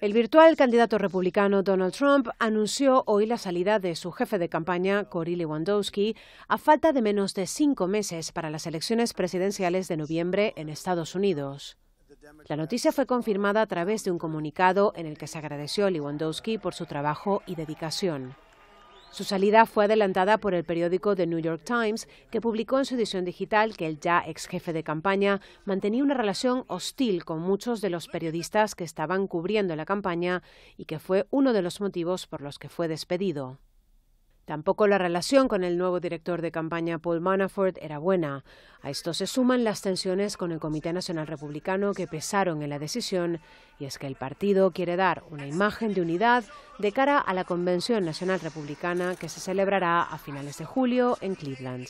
El virtual candidato republicano Donald Trump anunció hoy la salida de su jefe de campaña, Corey Lewandowski, a falta de menos de cinco meses para las elecciones presidenciales de noviembre en Estados Unidos. La noticia fue confirmada a través de un comunicado en el que se agradeció a Lewandowski por su trabajo y dedicación. Su salida fue adelantada por el periódico The New York Times, que publicó en su edición digital que el ya ex jefe de campaña mantenía una relación hostil con muchos de los periodistas que estaban cubriendo la campaña y que fue uno de los motivos por los que fue despedido. Tampoco la relación con el nuevo director de campaña Paul Manafort era buena. A esto se suman las tensiones con el Comité Nacional Republicano que pesaron en la decisión, y es que el partido quiere dar una imagen de unidad de cara a la Convención Nacional Republicana que se celebrará a finales de julio en Cleveland.